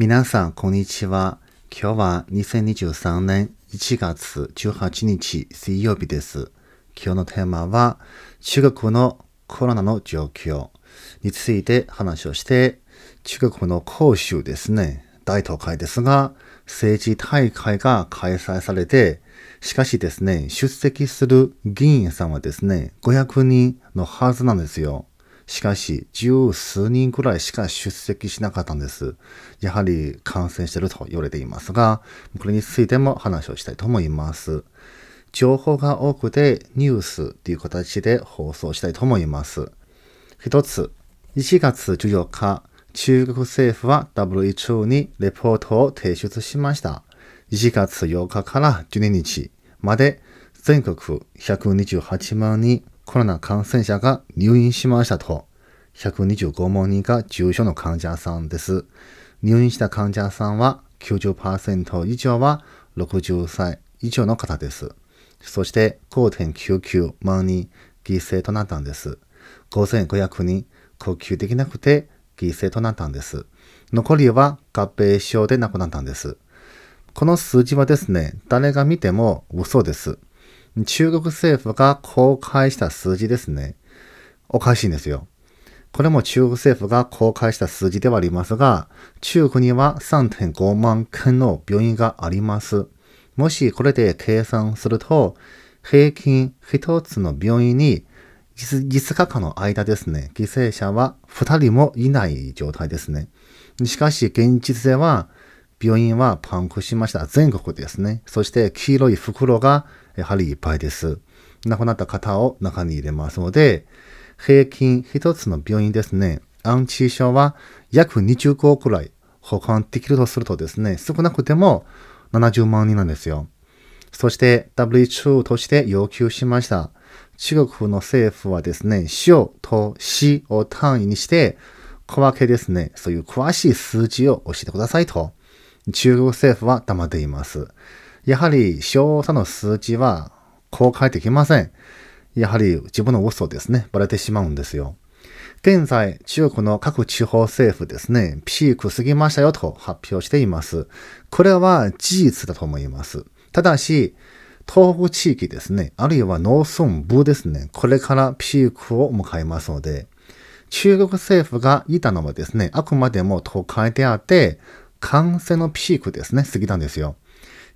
皆さん、こんにちは。今日は2023年1月18日水曜日です。今日のテーマは、中国のコロナの状況について話をして、中国の広州ですね、大都会ですが、政治大会が開催されて、しかしですね、出席する議員さんはですね、500人のはずなんですよ。しかし、十数人くらいしか出席しなかったんです。やはり感染してると言われていますが、これについても話をしたいと思います。情報が多くてニュースという形で放送したいと思います。一つ、1月14日、中国政府は WHO にレポートを提出しました。1月8日から12日まで全国128万人コロナ感染者が入院しましたと。125万人が重症の患者さんです。入院した患者さんは90%以上は60歳以上の方です。そして5.99万人犠牲となったんです。5500人呼吸できなくて犠牲となったんです。残りは合併症で亡くなったんです。この数字はですね、誰が見ても嘘です。中国政府が公開した数字ですね。おかしいんですよ。これも中国政府が公開した数字ではありますが、中国には3.5万件の病院があります。もしこれで計算すると、平均1つの病院に 5, 5日間の間ですね、犠牲者は2人もいない状態ですね。しかし現実では、病院はパンクしました。全国ですね。そして黄色い袋がやはりいっぱいです。亡くなった方を中に入れますので、平均一つの病院ですね、安置症は約20個くらい保管できるとするとですね、少なくても70万人なんですよ。そして WHO として要求しました。中国の政府はですね、症と死を単位にして、小分けですね、そういう詳しい数字を教えてくださいと、中国政府は黙っています。やはり詳細の数値は公開できません。やはり自分の嘘ですね、バレてしまうんですよ。現在、中国の各地方政府ですね、ピーク過ぎましたよと発表しています。これは事実だと思います。ただし、東北地域ですね、あるいは農村部ですね、これからピークを迎えますので、中国政府が言ったのはですね、あくまでも都会であって、感染のピークですね、過ぎたんですよ。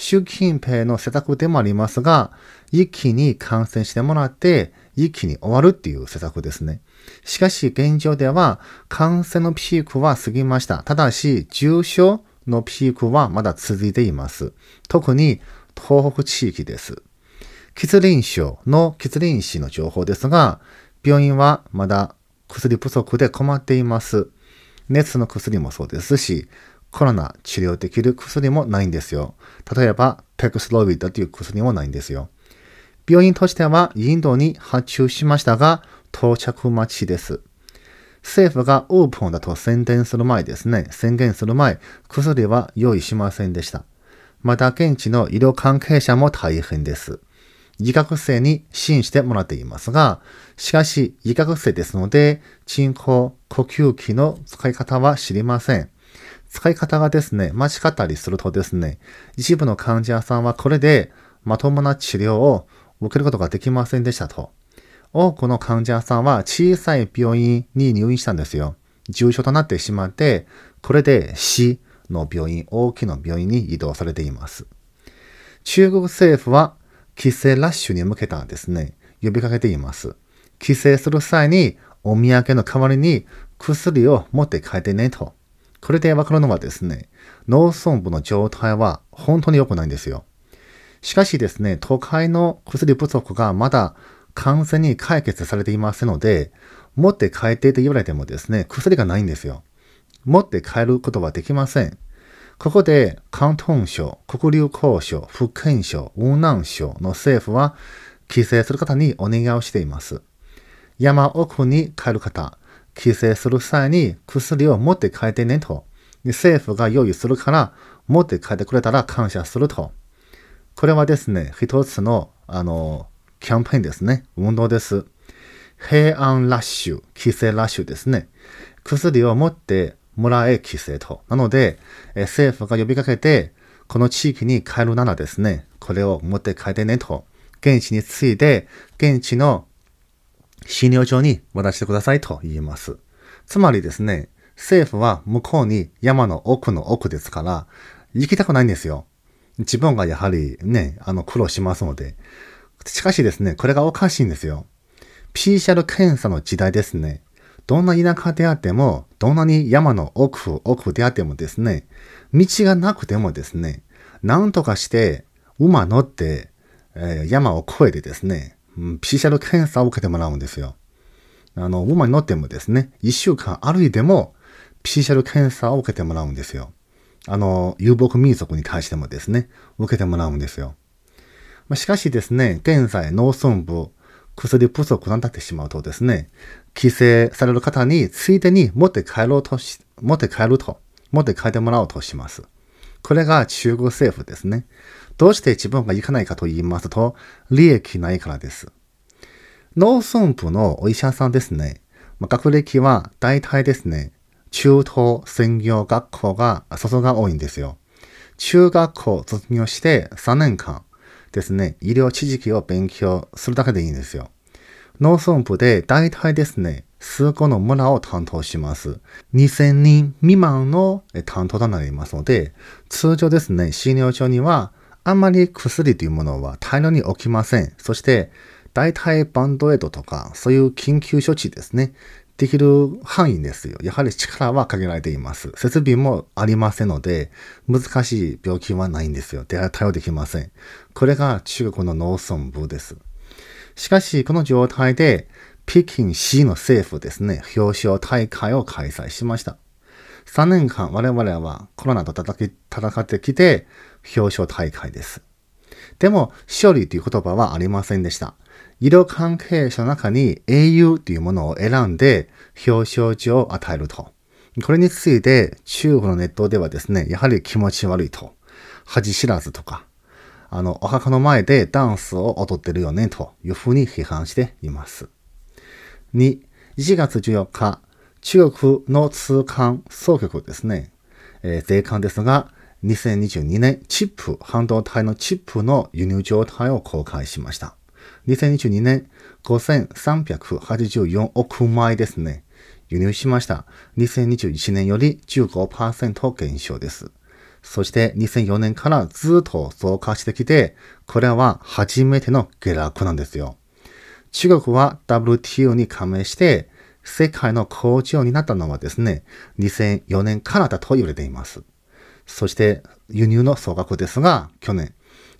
習近平の施策でもありますが、一気に感染してもらって、一気に終わるっていう施策ですね。しかし現状では感染のピークは過ぎました。ただし重症のピークはまだ続いています。特に東北地域です。喫臨症の喫臨死の情報ですが、病院はまだ薬不足で困っています。熱の薬もそうですし、コロナ治療できる薬もないんですよ。例えば、ペクスロビドという薬もないんですよ。病院としてはインドに発注しましたが、到着待ちです。政府がオープンだと宣伝する前ですね、宣言する前、薬は用意しませんでした。また現地の医療関係者も大変です。医学生に支援してもらっていますが、しかし医学生ですので、人工呼吸器の使い方は知りません。使い方がですね、間違ったりするとですね、一部の患者さんはこれでまともな治療を受けることができませんでしたと。多くの患者さんは小さい病院に入院したんですよ。重症となってしまって、これで死の病院、大きな病院に移動されています。中国政府は帰省ラッシュに向けたですね、呼びかけています。帰省する際にお土産の代わりに薬を持って帰ってねと。これでわかるのはですね、農村部の状態は本当に良くないんですよ。しかしですね、都会の薬不足がまだ完全に解決されていませんので、持って帰ってと言われてもですね、薬がないんですよ。持って帰ることはできません。ここで、関東省、黒竜江省、福建省、雲南省の政府は、帰省する方にお願いをしています。山奥に帰る方、帰省する際に薬を持って帰ってねと。政府が用意するから持って帰ってくれたら感謝すると。これはですね、一つの、あの、キャンペーンですね。運動です。平安ラッシュ、帰省ラッシュですね。薬を持ってもらえ帰省と。なので、政府が呼びかけて、この地域に帰るならですね、これを持って帰ってねと。現地について、現地の診療所に渡してくださいと言います。つまりですね、政府は向こうに山の奥の奥ですから、行きたくないんですよ。自分がやはりね、あの苦労しますので。しかしですね、これがおかしいんですよ。PCR 検査の時代ですね。どんな田舎であっても、どんなに山の奥、奥であってもですね、道がなくてもですね、なんとかして馬乗って、えー、山を越えてですね、PCR 検査を受けてもらうんですよ。あの、ウーマに乗ってもですね、1週間歩いても PCR 検査を受けてもらうんですよ。あの、遊牧民族に対してもですね、受けてもらうんですよ。まあ、しかしですね、現在農村部、薬不足になってしまうとですね、帰省される方についでに持って帰ろうとし、持って帰ると、持って帰ってもらおうとします。これが中国政府ですね。どうして自分が行かないかと言いますと、利益ないからです。農村部のお医者さんですね。まあ、学歴は大体ですね、中等専業学校が、卒が多いんですよ。中学校を卒業して3年間ですね、医療知識を勉強するだけでいいんですよ。農村部で大体ですね、数個の村を担当します。2000人未満の担当となりますので、通常ですね、診療所にはあんまり薬というものは大量に起きません。そして、大体バンドエイドとか、そういう緊急処置ですね。できる範囲ですよ。やはり力は限られています。設備もありませんので、難しい病気はないんですよ。では対応できません。これが中国の農村部です。しかし、この状態で、北京市の政府ですね、表彰大会を開催しました。3年間我々はコロナと戦ってきて表彰大会です。でも、勝利という言葉はありませんでした。医療関係者の中に英雄というものを選んで表彰状を与えると。これについて中国のネットではですね、やはり気持ち悪いと。恥知らずとか、あの、お墓の前でダンスを踊ってるよねというふうに批判しています。2、1月14日、中国の通関総局ですね、えー、税関ですが、2022年チップ、半導体のチップの輸入状態を公開しました。2022年5384億枚ですね。輸入しました。2021年より15%減少です。そして2004年からずっと増加してきて、これは初めての下落なんですよ。中国は WTO に加盟して世界の工場になったのはですね、2004年からだと言われています。そして輸入の総額ですが、去年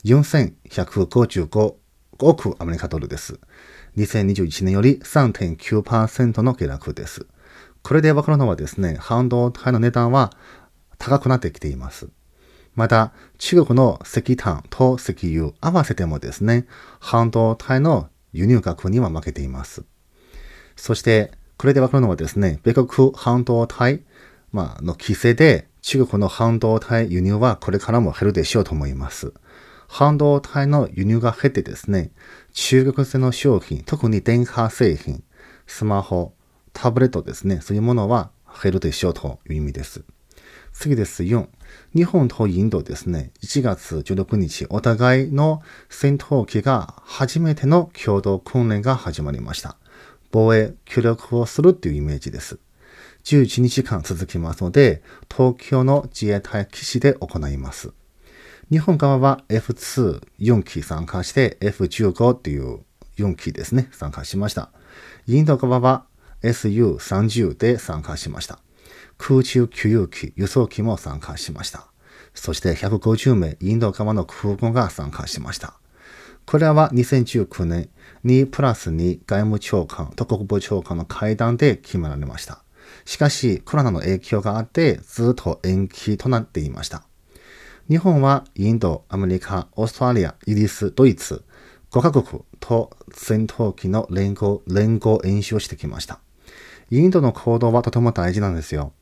4155億アメリカドルです。2021年より3.9%の下落です。これでわかるのはですね、半導体の値段は高くなってきています。また、中国の石炭と石油合わせてもですね、半導体の輸入額には負けています。そして、これでわかるのはですね、米国半導体、まあ、の規制で中国の半導体輸入はこれからも減るでしょうと思います。半導体の輸入が減ってですね、中国製の商品、特に電化製品、スマホ、タブレットですね、そういうものは減るでしょうという意味です。次です。4。日本とインドですね、1月16日、お互いの戦闘機が初めての共同訓練が始まりました。防衛、協力をするっていうイメージです。11日間続きますので、東京の自衛隊基地で行います。日本側は F2、4機参加して F15 っていう4機ですね、参加しました。インド側は SU30 で参加しました。空中給油機、輸送機も参加しました。そして150名インド側の空軍が参加しました。これは2019年にプラスに外務長官と国防長官の会談で決められました。しかし、コロナの影響があって、ずっと延期となっていました。日本はインド、アメリカ、オーストラリア、イギリス、ドイツ、5カ国と戦闘機の連合、連合演習をしてきました。インドの行動はとても大事なんですよ。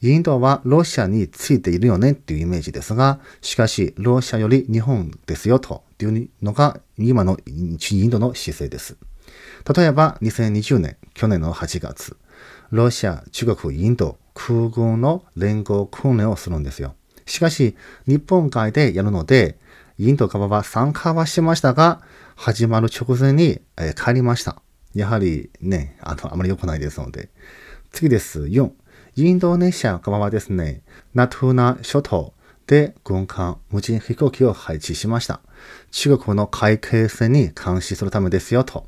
インドはロシアについているよねっていうイメージですが、しかしロシアより日本ですよとていうのが今のインドの姿勢です。例えば2020年、去年の8月、ロシア、中国、インド、空軍の連合訓練をするんですよ。しかし、日本海でやるので、インド側は参加はしましたが、始まる直前に、え帰りました。やはりね、あの、あまり良くないですので。次です。4。インドネシア側はですね、ナトゥーナ諸島、で軍艦、無人飛行機を配置しました。中国の海警船に監視するためですよと。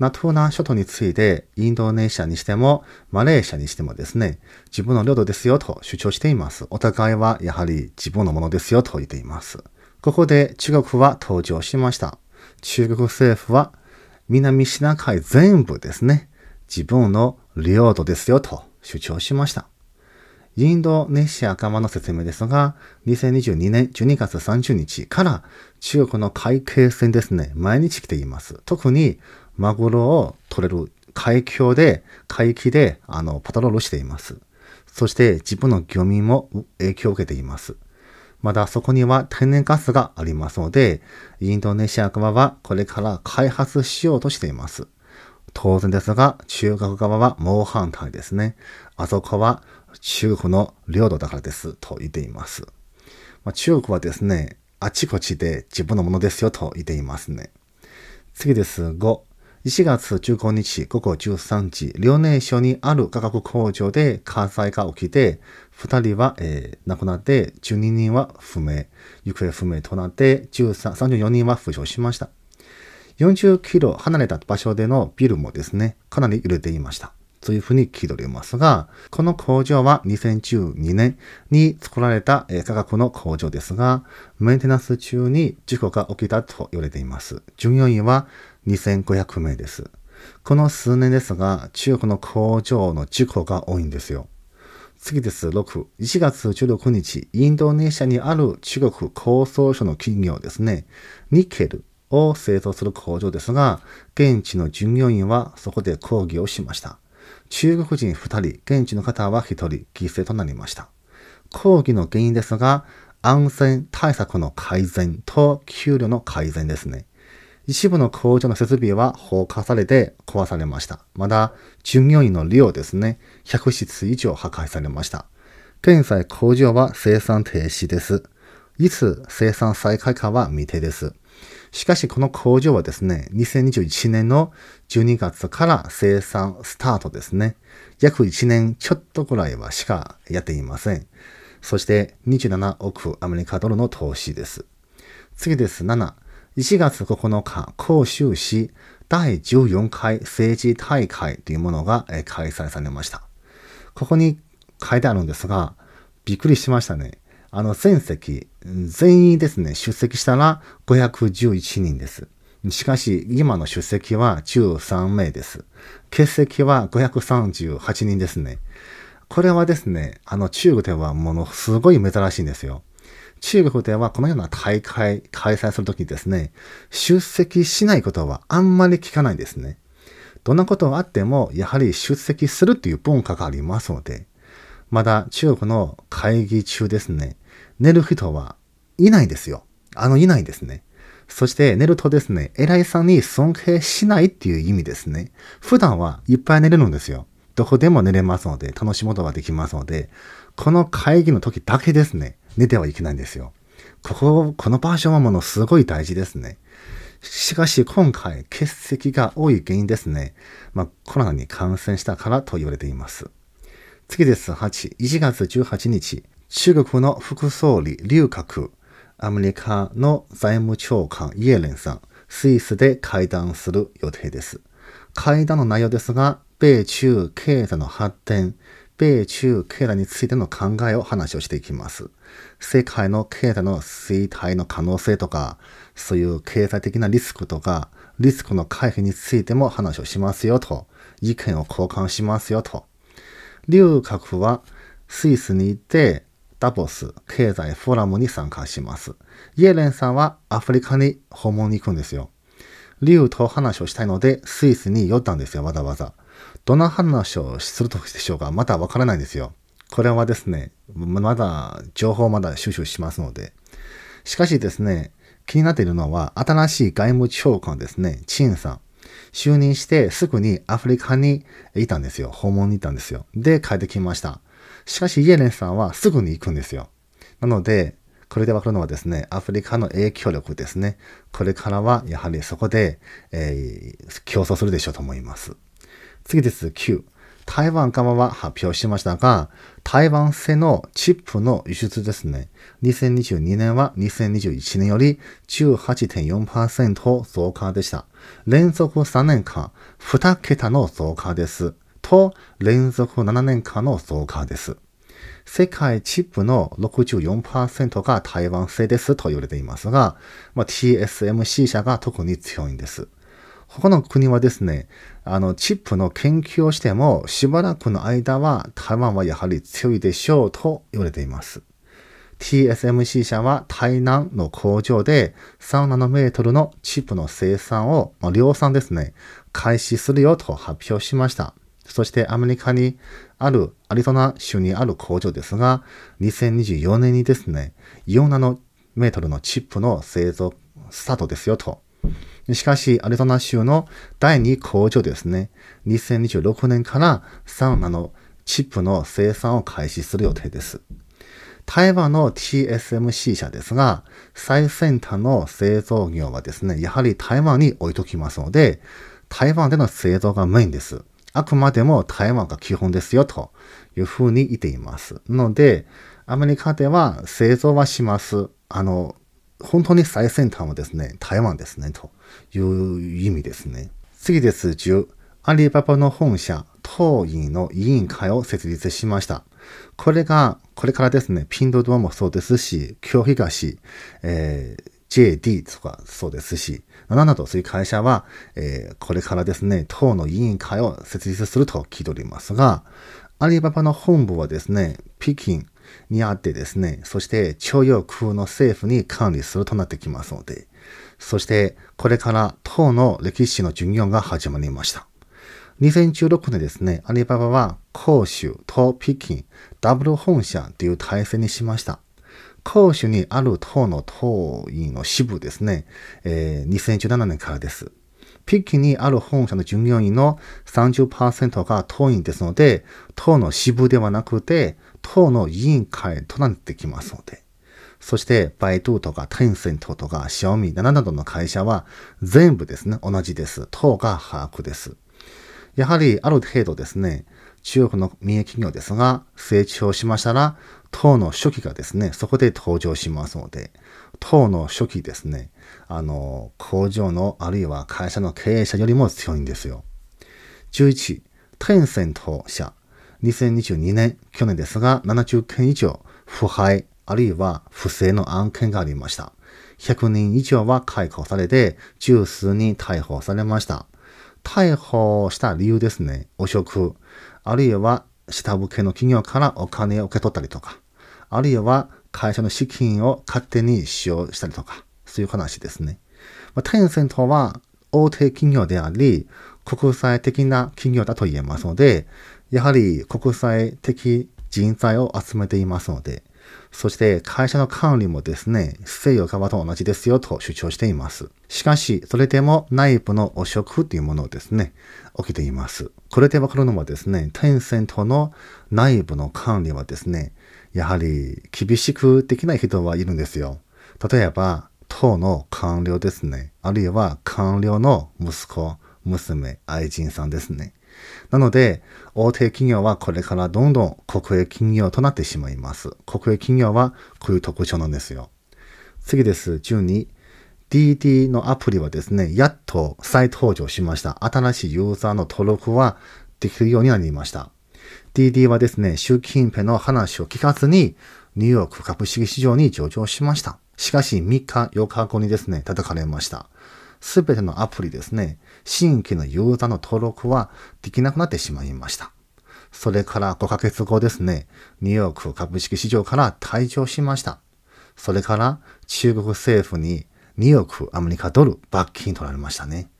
ナトーナ諸島について、インドネシアにしても、マレーシアにしてもですね、自分の領土ですよと主張しています。お互いはやはり自分のものですよと言っています。ここで中国は登場しました。中国政府は、南シナ海全部ですね、自分の領土ですよと主張しました。インドネシア頭の説明ですが、2022年12月30日から中国の海警船ですね、毎日来ています。特にマグロを取れる海峡で、海域で、あの、パトロールしています。そして自分の漁民も影響を受けています。まだそこには天然ガスがありますので、インドネシア側はこれから開発しようとしています。当然ですが、中国側は猛反対ですね。あそこは中国の領土だからですと言っています。まあ、中国はですね、あちこちで自分のものですよと言っていますね。次です。5、1月15日午後13時、遼寧省にある化学工場で火災が起きて、2人は、えー、亡くなって、12人は不明、行方不明となって、34人は負傷しました。40キロ離れた場所でのビルもですね、かなり揺れていました。というふうに聞いておりますが、この工場は2012年に作られた科学の工場ですが、メンテナンス中に事故が起きたと言われています。従業員は2500名です。この数年ですが、中国の工場の事故が多いんですよ。次です。6、1月16日、インドネシアにある中国構想書の企業ですね、ニケルを製造する工場ですが、現地の従業員はそこで抗議をしました。中国人2人、現地の方は1人犠牲となりました。抗議の原因ですが、安全対策の改善と給料の改善ですね。一部の工場の設備は放火されて壊されました。また、従業員の量ですね、100室以上破壊されました。現在工場は生産停止です。いつ生産再開かは未定です。しかしこの工場はですね、2021年の12月から生産スタートですね。約1年ちょっとぐらいはしかやっていません。そして27億アメリカドルの投資です。次です。7。1月9日、甲州市第14回政治大会というものが開催されました。ここに書いてあるんですが、びっくりしましたね。あの、全席、全員ですね、出席したら511人です。しかし、今の出席は13名です。欠席は538人ですね。これはですね、あの、中国ではものすごい珍しいんですよ。中国ではこのような大会開催するときにですね、出席しないことはあんまり聞かないですね。どんなことがあっても、やはり出席するという文化がありますので、まだ中国の会議中ですね、寝る人はいないですよ。あの、いないですね。そして寝るとですね、偉いさんに尊敬しないっていう意味ですね。普段はいっぱい寝れるんですよ。どこでも寝れますので、楽しむことができますので、この会議の時だけですね、寝てはいけないんですよ。ここ、この場所はものすごい大事ですね。しかし今回欠席が多い原因ですね。まあ、コロナに感染したからと言われています。次です。8、1月18日、中国の副総理、劉鶴、アメリカの財務長官、イエレンさん、スイスで会談する予定です。会談の内容ですが、米中経済の発展、米中経済についての考えを話をしていきます。世界の経済の衰退の可能性とか、そういう経済的なリスクとか、リスクの回避についても話をしますよと、意見を交換しますよと。劉閣はスイスにいて、ダボス経済フォーラムに参加します。イエレンさんはアフリカに訪問に行くんですよ。リウと話をしたいのでスイスに寄ったんですよ、わざわざ。どんな話をするとでしょうかまだわからないんですよ。これはですね、まだ情報まだ収集しますので。しかしですね、気になっているのは新しい外務長官ですね、チンさん。就任してすぐにアフリカにいたんですよ。訪問に行ったんですよ。で、帰ってきました。しかしイエレンさんはすぐに行くんですよ。なので、これでわかるのはですね、アフリカの影響力ですね。これからはやはりそこで、えー、競争するでしょうと思います。次です。9。台湾側は発表しましたが、台湾製のチップの輸出ですね。2022年は2021年より18.4%増加でした。連続3年間、2桁の増加です。と連続7年間の増加です。世界チップの64%が台湾製ですと言われていますが、まあ、TSMC 社が特に強いんです。他の国はですね、あの、チップの研究をしても、しばらくの間は台湾はやはり強いでしょうと言われています。TSMC 社は台南の工場で3ナノメートルのチップの生産を、まあ、量産ですね、開始するよと発表しました。そしてアメリカにあるアリゾナ州にある工場ですが、2024年にですね、4ナノメートルのチップの製造スタートですよと。しかし、アリゾナ州の第2工場ですね、2026年から3ナノチップの生産を開始する予定です。台湾の TSMC 社ですが、最先端の製造業はですね、やはり台湾に置いときますので、台湾での製造がメインです。あくまでも台湾が基本ですよというふうに言っています。ので、アメリカでは製造はします。あの、本当に最先端はですね、台湾ですね、という意味ですね。次です、10。アリババの本社、当院の委員会を設立しました。これが、これからですね、ピンドドアもそうですし、京東、えー、JD とかそうですし、7とそういう会社は、えー、これからですね、党の委員会を設立すると聞いておりますが、アリババの本部はですね、北京にあってですね、そして徴用空の政府に管理するとなってきますので、そしてこれから党の歴史の授業が始まりました。2016年ですね、アリババは広州と北京ダブル本社という体制にしました。攻守にある党の党員の支部ですね、えー、2017年からです。ピッキにある本社の従業員の30%が党員ですので、党の支部ではなくて、党の委員会となってきますので。そして、バイトとかテンセントとかシオミ7などの会社は全部ですね、同じです。党が把握です。やはりある程度ですね、中国の民営企業ですが、成長しましたら、党の初期がですね、そこで登場しますので、党の初期ですね、あの、工場のあるいは会社の経営者よりも強いんですよ。11、天ン党社。2022年、去年ですが、70件以上、腐敗、あるいは不正の案件がありました。100人以上は解雇されて、十数人逮捕されました。逮捕した理由ですね、汚職、あるいは下請けの企業からお金を受け取ったりとか、あるいは会社の資金を勝手に使用したりとか、そういう話ですね。まあ、テンセントは大手企業であり、国際的な企業だと言えますので、やはり国際的人材を集めていますので、そして会社の管理もですね、西洋側と同じですよと主張しています。しかし、それでも内部の汚職というものをですね、起きています。これでわかるのはですね、テンセントの内部の管理はですね、やはり厳しくできない人はいるんですよ。例えば、党の官僚ですね。あるいは官僚の息子、娘、愛人さんですね。なので、大手企業はこれからどんどん国営企業となってしまいます。国営企業はこういう特徴なんですよ。次です。12。DD のアプリはですね、やっと再登場しました。新しいユーザーの登録はできるようになりました。DD はですね、習近平の話を聞かずに、ニューヨーク株式市場に上場しました。しかし3日4日後にですね、叩かれました。すべてのアプリですね、新規のユーザーの登録はできなくなってしまいました。それから5ヶ月後ですね、ニューヨーク株式市場から退場しました。それから中国政府に2億アメリカドル罰金取られましたね。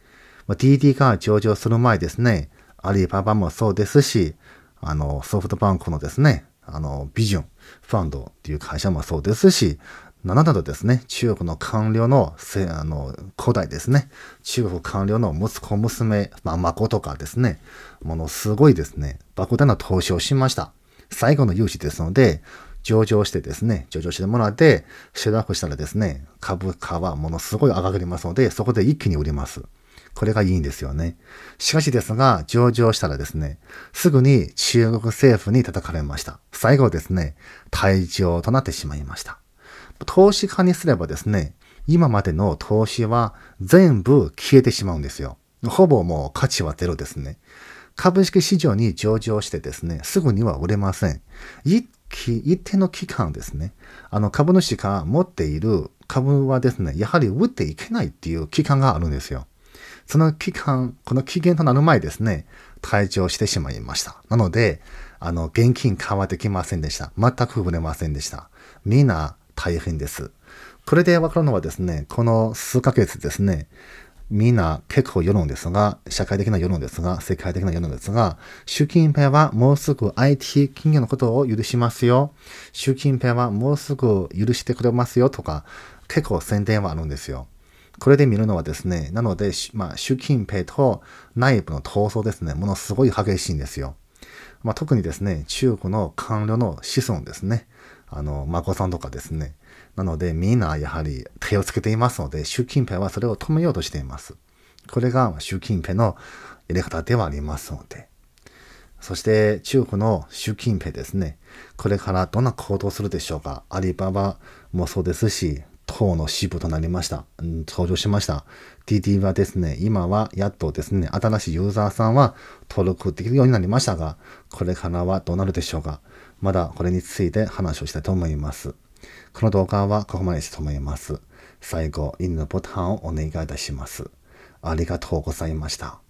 まあ、DD が上場する前ですね、アリババもそうですし、あの、ソフトバンクのですね、あの、ビジョンファンドっていう会社もそうですし、7などですね、中国の官僚の、あの、古代ですね、中国官僚の息子娘、まあ、孫とかですね、ものすごいですね、莫大な投資をしました。最後の融資ですので、上場してですね、上場してもらって、集落したらですね、株価はものすごい上がりますので、そこで一気に売ります。これがいいんですよね。しかしですが、上場したらですね、すぐに中国政府に叩かれました。最後ですね、退場となってしまいました。投資家にすればですね、今までの投資は全部消えてしまうんですよ。ほぼもう価値はゼロですね。株式市場に上場してですね、すぐには売れません。一一定の期間ですね、あの株主が持っている株はですね、やはり売っていけないっていう期間があるんですよ。その期間、この期限となる前ですね、退場してしまいました。なので、あの、現金買わできませんでした。全く売れませんでした。みんな、大変です。これでわかるのはですね、この数ヶ月ですね、みんな結構世論ですが、社会的な世論ですが、世界的な世論ですが、習近平はもうすぐ IT 企業のことを許しますよ。習近平はもうすぐ許してくれますよとか、結構宣伝はあるんですよ。これで見るのはですね、なので、まあ、習近平と内部の闘争ですね、ものすごい激しいんですよ。まあ、特にですね、中国の官僚の子孫ですね。あの、眞子さんとかですね。なので、みんなやはり手をつけていますので、習近平はそれを止めようとしています。これが習近平のやり方ではありますので。そして中国の習近平ですね。これからどんな行動をするでしょうか。アリババもそうですし、党の支部となりました。うん、登場しました。DD はですね、今はやっとですね、新しいユーザーさんは登録できるようになりましたが、これからはどうなるでしょうか。まだこれについて話をしたいと思います。この動画はここまでしたと思います。最後、いいねのボタンをお願いいたします。ありがとうございました。